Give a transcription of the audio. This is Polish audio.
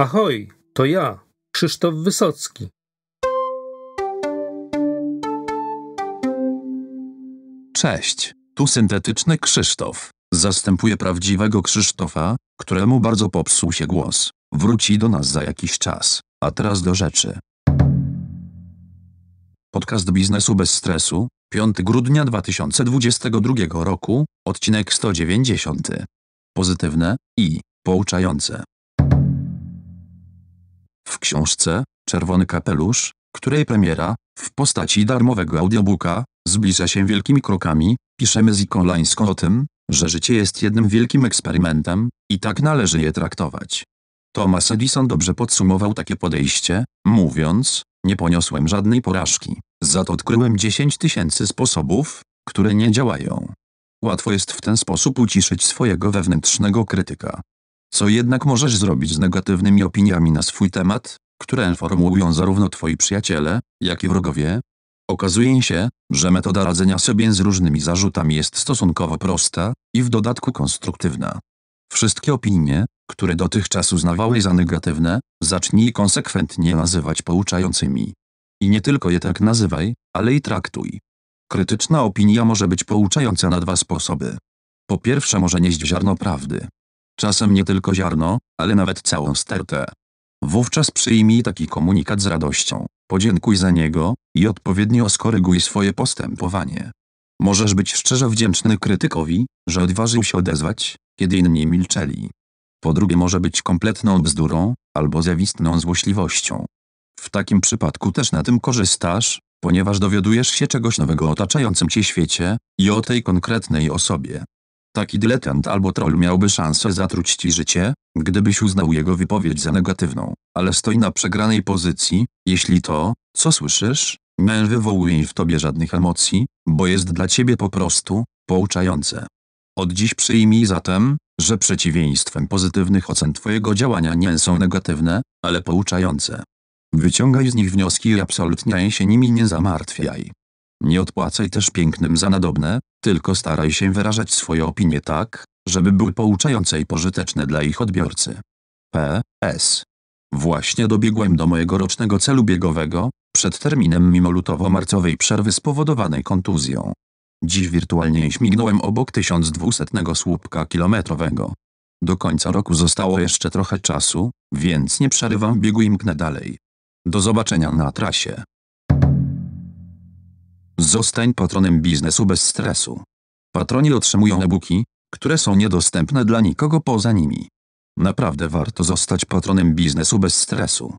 Ahoj, to ja, Krzysztof Wysocki. Cześć, tu syntetyczny Krzysztof. Zastępuje prawdziwego Krzysztofa, któremu bardzo popsuł się głos. Wróci do nas za jakiś czas. A teraz do rzeczy. Podcast Biznesu bez stresu, 5 grudnia 2022 roku, odcinek 190. Pozytywne i pouczające książce Czerwony Kapelusz, której premiera, w postaci darmowego audiobooka, zbliża się wielkimi krokami, piszemy z Ikolańską o tym, że życie jest jednym wielkim eksperymentem i tak należy je traktować. Thomas Edison dobrze podsumował takie podejście, mówiąc, nie poniosłem żadnej porażki, za to odkryłem 10 tysięcy sposobów, które nie działają. Łatwo jest w ten sposób uciszyć swojego wewnętrznego krytyka. Co jednak możesz zrobić z negatywnymi opiniami na swój temat, które formułują zarówno twoi przyjaciele, jak i wrogowie? Okazuje się, że metoda radzenia sobie z różnymi zarzutami jest stosunkowo prosta i w dodatku konstruktywna. Wszystkie opinie, które dotychczas uznawałeś za negatywne, zacznij konsekwentnie nazywać pouczającymi. I nie tylko je tak nazywaj, ale i traktuj. Krytyczna opinia może być pouczająca na dwa sposoby. Po pierwsze może nieść ziarno prawdy. Czasem nie tylko ziarno, ale nawet całą stertę. Wówczas przyjmij taki komunikat z radością, podziękuj za niego i odpowiednio skoryguj swoje postępowanie. Możesz być szczerze wdzięczny krytykowi, że odważył się odezwać, kiedy inni milczeli. Po drugie może być kompletną bzdurą, albo zjawistną złośliwością. W takim przypadku też na tym korzystasz, ponieważ dowiadujesz się czegoś nowego o otaczającym cię świecie i o tej konkretnej osobie. Taki dyletant albo troll miałby szansę zatruć ci życie, gdybyś uznał jego wypowiedź za negatywną, ale stoi na przegranej pozycji, jeśli to, co słyszysz, nie wywołuje w tobie żadnych emocji, bo jest dla ciebie po prostu pouczające. Od dziś przyjmij zatem, że przeciwieństwem pozytywnych ocen twojego działania nie są negatywne, ale pouczające. Wyciągaj z nich wnioski i absolutnie się nimi nie zamartwiaj. Nie odpłacaj też pięknym za nadobne, tylko staraj się wyrażać swoje opinie tak, żeby były pouczające i pożyteczne dla ich odbiorcy. P.S. Właśnie dobiegłem do mojego rocznego celu biegowego, przed terminem mimo lutowo-marcowej przerwy spowodowanej kontuzją. Dziś wirtualnie śmignąłem obok 1200 słupka kilometrowego. Do końca roku zostało jeszcze trochę czasu, więc nie przerywam biegu i mknę dalej. Do zobaczenia na trasie. Zostań patronem biznesu bez stresu. Patroni otrzymują e-booki, które są niedostępne dla nikogo poza nimi. Naprawdę warto zostać patronem biznesu bez stresu.